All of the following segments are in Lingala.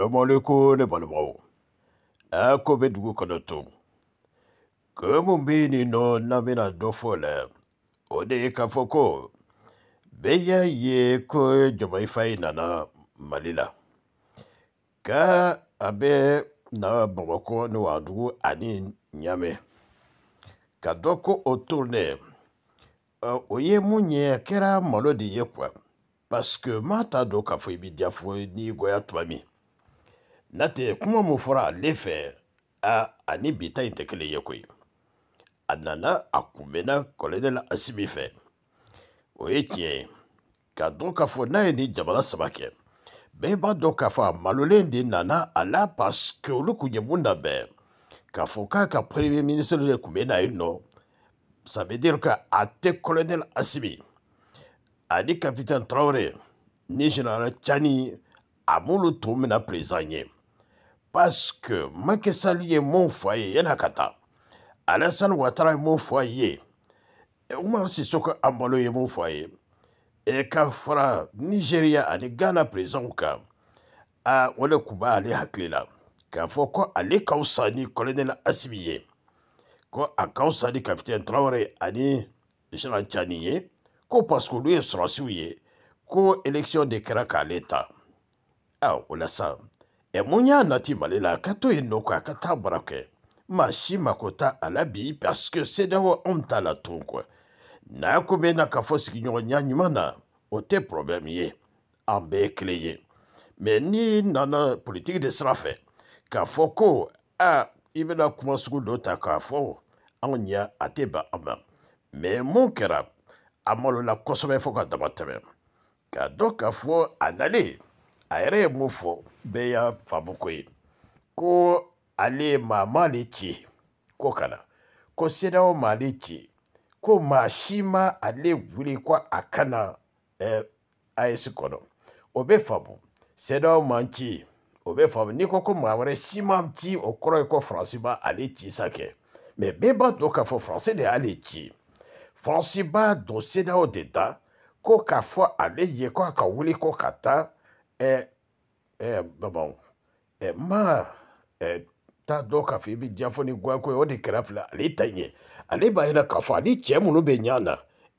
Lèman lèkou lèman lèman ou. A koube dougou kandotou. Kè mou mbi ni nou nan mena do folè. O deyè kafou kou. Beye ye kou jomay fay nanan malila. Kè abè nan mbou wakou nou an dougou anin niamè. Kè do kou otourne. Oye mounye kèra malo di ye kwa. Paske manta do kafou yi bi diafou ni goyat wami. na tɛ kuma min fɔra ale fɛ a ani bi ta in tɛ kelen ye koyi a nana a kunbɛnna kɔlɔnɛl asimi fɛ o ye tiɲɛ ye ka dɔn k'a fɔ n'a ye nin jamana saba kɛ bɛɛ b'a dɔn k'a fɔ a malolen de nana a la paske olu kun ye mun labɛn k'a fɔ k'a ka premier ministre de kun bɛ na yen nɔ ça veut dire que a tɛ colonel asimi ani capitaine traore ni général cani a m'olu tun mina président ye parce que Macky Sall ye mon foyer yana ka taa Alassane Ouattara ye mon foyer eh, Umar Sissoko Ambalo ye mon foyer e eh, ka fara Nigeria ani Ghana président kan a ah, o de kun b'ale hakili la k'a fɔ ko ale ka fisa ni colonel Asibi ye ko a ka fisa ni capitaine Traoré ani général Tiani ye ko parce que olu ye sɔrɔsiw ye ko élection de kɛra k'ale ta a ah, o la sa emunya nati mali la ka to yen nɔ kɔ a ka taa baara kɛ maa si mako t'a a la bi parce que sedaw anw t'a la tun kɔ n'a ko bɛ na ka fɔ sigiɲɔgɔnya ɲuman na o tɛ problème ye an bɛɛ ye kelen ye mais n'i nana politique de sira fɛ k'a fɔ ko a i bɛna kuma sugu dɔ ta k'a fɔ anw ɲɛ a tɛ ban an ma mais mun kɛra a malola kosɛbɛ fo ka dama tɛmɛ k'a dɔn k'a fɔ a nalen a yɛrɛ ye mun fɔ bɛɛ y'a faamu ko ye ko ale ye maa m'ale ci ko kana ko sedaw m'ale ci ko maa si ma ale wuli ko a kana ɛɛ ayesi kɔnɔ o bɛ faamu sedaw man ci o bɛ faamu n'i ko ko maa wɛrɛ si ma ci o kɔrɔ ye ko faransi ma ale ci sa kɛ mɛ bɛɛ b'a dɔn k'a fɔ faransi de y'ale ci faransi b'a dɔn sedaw de da ko k'a fɔ ale ye ko a ka wuli ko ka taa. é, é, tá bom, é, ma, é, eh, t'a dɔn k'a fɔ i bɛ jafoni guwako ye o de kɛra fila ale ta ɲɛ ale b'a yira k'a fɔ ani cɛ minnu bɛ ɲa na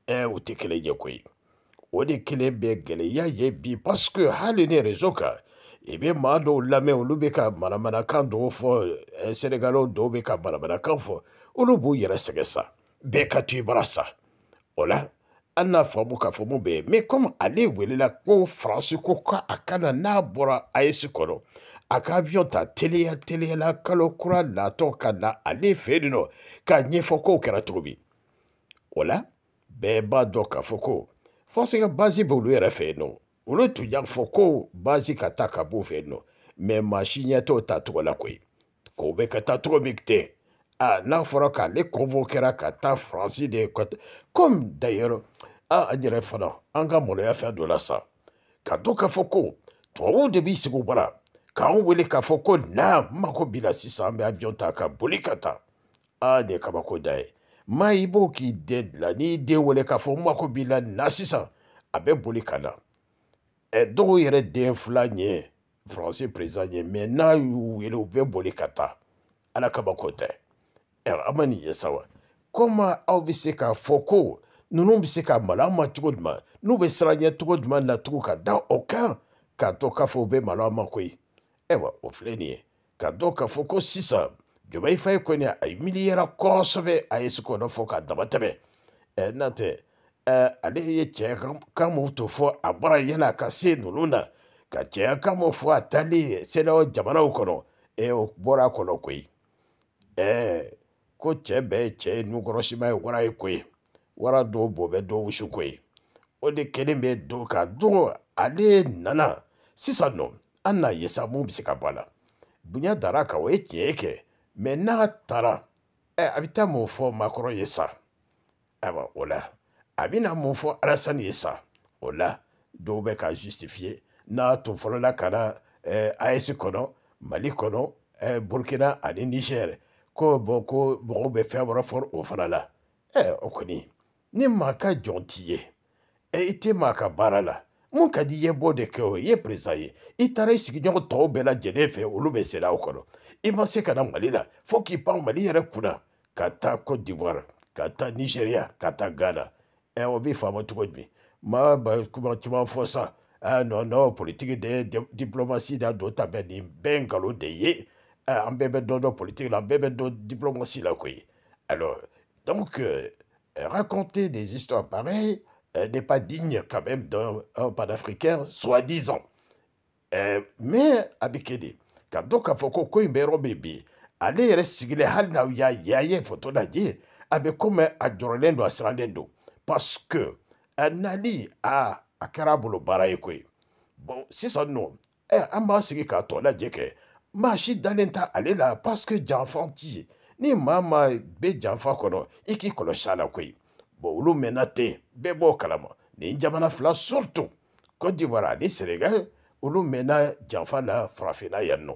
ɛ eh, u tɛ kelen ye koyi o de kelen bɛ gɛlɛya ye bi parce que hali ni rezo e kan i bɛ maa dɔw lamɛn olu bɛ ka manamanakan dɔw fɔ ɛ sɛnɛgalɛw dɔw bɛ ka manamanakan fɔ olu b'u yɛrɛ sɛgɛn sa bɛɛ ka to i bara sa o la an n'a faamu k'a fɔ mun bɛɛ ye mɛ komi ale welela ko faransi ko ka a ka na n'a bɔra ayesi kɔnɔ a ka avion ta teliya teliyala kalo kura natɔ ka na ale fɛ yen nɔ k'a ɲɛfɔ kow kɛra cogo min o la bɛɛ b'a dɔn k'a fɔ ko faransi ka baasi b'olu yɛrɛ fɛ yen nɔ olu tun y'a fɔ ko baasi ka taa ka b'u fɛ yen nɔ mɛ maa si ɲɛ t'o ta cogo la koyi k'o bɛ ka taa cogo min tɛ a ah, n'a fɔra k'ale kɛra ka taa faransi de comme d'ailleurs a ah, an yɛrɛ fana an ka maloya fɛn dɔ la sa ka to k'a fɔ ko tubabuw de b'i sigi u bara k'an wele k'a fɔ ko na mago b'i la sisan an bɛ avion ta ka boli ka taa a ah, de ye kabako da ye maa i b'o k'i den dilan n'i den wele k'a fɔ n mago b'i la na sisan a bɛ boli ka na ɛ dɔw yɛrɛ den fila ɲɛ faransi perezan ɲɛ mɛ n'a y'u wele u bɛ boli ka taa ala kabako tɛ amani ye sawa koma aw bɛ se k'a fɔ ko ninnu bɛ se ka malo an ma cogo jumɛn n'u bɛ siran ɲɛ cogo jumɛn nacogo ka da o kan k'a to k'a fɔ u bɛ malo an ma koyi ayiwa o filɛ nin ye k'a dɔn k'a fɔ ko sisan jɔba ifa ye kɔni a ye miliyara kosɛbɛ a ye siko dɔ fɔ k'a dama tɛmɛ ɛɛ n'a tɛ ɛɛ ale ye cɛya kan mun to fɔ a bɔra yann'a ka se ninnu na ka cɛya kan mun fɔ a taalen sɛnɛ jamanaw kɔnɔ ɛɛ o bɔra a kɔnɔ koyi ɛɛ. ko cɛ bɛɛ ye cɛ ye nukɔrɔsima ye wara ye ko ye wara dɔw bɔ bɛ dɔw wusu ko ye o de kelen bɛ dɔw ka dɔgɔ ale nana sisan nɔ an n'a ye sa mun bɛ se ka bɔ a la bonya dara kan o ye tiɲɛ kɛ mɛ n'a taara ɛ a bɛ taa mun fɔ maakɔrɔ ye sa ayiwa o la a bɛ na mun fɔ alasani ye sa o la dɔw bɛ ka justifier n'a tun fɔlɔla ka na ɛɛ AES kɔnɔ mali kɔnɔ ɛɛ burukina ani nizɛri ko bɔn ko mɔgɔw bɛ fɛn wɛrɛ fɔ o fana la ɛ o kɔni ni maa ka jɔn t'i ye ɛ i tɛ maa ka baara la mun ka di i ye b'o de kɛ o ye perezan ye i taara i sigiɲɔgɔn tɔw bɛɛ lajɛlen fɛ olu bɛ seli aw kɔnɔ i ma se ka na mali la fo k'i pan mali yɛrɛ kunna ka taa cote d'ivoire ka taa nigéria ka taa ghana ɛ o b'i faama cogo jumɛn maa ba kuma caman fɔ sa ah non non politique de diplomasi da don ta bɛ nin bɛɛ nkalon de ye Euh, en bébé bɛ politiques, politique la bébé bɛɛ diplomatie la quoi. alors donc euh, euh, raconter des histoires pareilles n'est pas digne quand même d'un panafricain soi-disant euh, mais abikedi ka dɔ k'a fɔ ko ko in bɛ yɔrɔ min y'a ye a ye foto lajɛ a parce que un nali a a kɛra quoi. bolo bon sigi k'a tɔ jeke maa si dalen tɛ ale la parce que janfan t'i ye ni maa maa bɛ janfa kɔnɔ i k'i kɔlɔsi a la koyi bon olu mɛnna ten bɛɛ b'o kalama nin jamana fila surtout cote d'ivoire ani sénégal olu mɛnna janfa la farafinna yan nɔ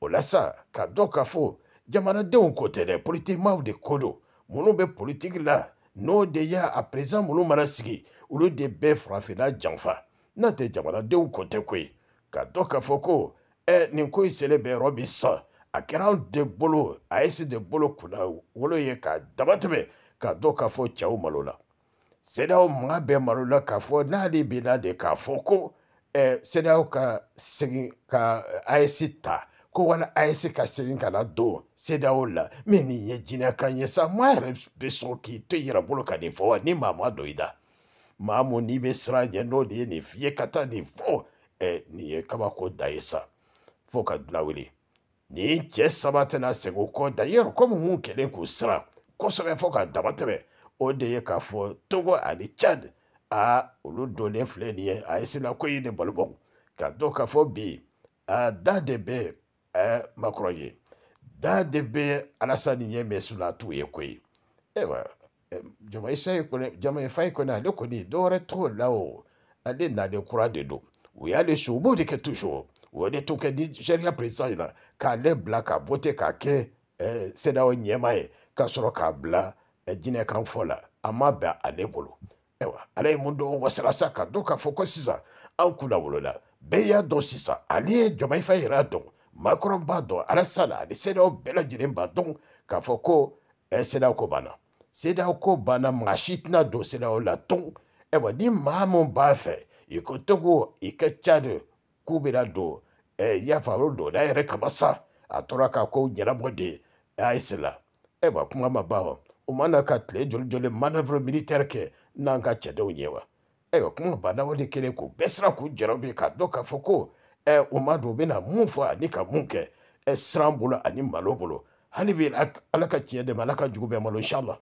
o la sa ka dɔn k'a fɔ jamanadenw ko tɛ dɛ politikimaaw de ko don minnu bɛ politiki la n'o de y'a a président minnu mana sigi olu de bɛ farafinna janfa n'a tɛ jamanadenw ko tɛ koyi ka dɔn k'a fɔ ko ɛ nin ko in selen bɛ yɔrɔ min sisan a kɛra anw de bolo AES de bolo kunna wolo ye k'a dama tɛmɛ k'a dɔn k'a fɔ cɛw malo la CEDEAO manga bɛɛ malo la k'a fɔ n'ale bɛ na de k'a fɔ ko ɛ CEDEAO ka segin ka AES ta ko wala AES ka segin ka na don CEDEAO la min nin ye jinɛkan ye sa maa yɛrɛ bɛ sɔn k'i to i yɛrɛ bolo ka nin fɔ wa ni maa ma don i da maa mun n'i bɛ siran ɲɛ n'o de ye nin f'i ye ka taa nin fɔ ɛ nin ye kabako da ye sa fo ka dula wuli nin cɛ saba tɛna segin kɔ dayɛri komi mun kɛlen k'u siran kosɛbɛ fo ka dama tɛmɛ o de ye k'a fɔ togo ani chad a olu donnen filɛ nin ye a ye sila ko ye ne balibɔn ka dɔn k'a fɔ bi a da de bɛ makɔrɔ ye da de bɛ alasani ye mɛ sunatu ye koyi ayiwa jama isayi kɔni jama ifayi kɔni ale kɔni dɔwɛrɛ t'o la o ale nalen kura de don u y'ale su u b'o de kɛ toujours o de tun kɛ nigeriya president in na k'ale bila ka vote k'a kɛ eh, sedaw ɲɛma ye ka sɔrɔ k'a bila eh, jinɛkan fɔ la a ma bɛn ale bolo ayiwa ala ye mun dɔn wasirasa ka dɔn k'a fɔ ko sisan anw kunnawolola bɛɛ y'a dɔn sisan ale ye jɔnmayifa yɛrɛ dɔn makɔrɔ b'a dɔn alasa la ani sedaw bɛɛ lajɛlen b'a dɔn k'a fɔ ko eh, sedaw ko banna sedaw ko banna maa si tɛna don sedaw la tɔn ayiwa ni maa min b'a fɛ i ko togo i ka ca de k'u bɛna don ɛɛ yafaro don n'a yɛrɛ kama sa a tora k'a ko ɲɛnabɔ de a ye se la e ma kuma ma ban wa o ma na ka tile joli joli manœuvre militaire kɛ n'an ka cɛdenw ye wa ayiwa kuma banna o de kelen k'u bɛɛ siran k'u jɛra bi k'a dɔn k'a fɔ ko ɛ o ma don u bɛna mun fɔ ani ka mun kɛ ɛ siran bolo ani malo bolo hali bi ala ka tiɲɛ dɛmɛ ala ka jugu bɛɛ malo inshallah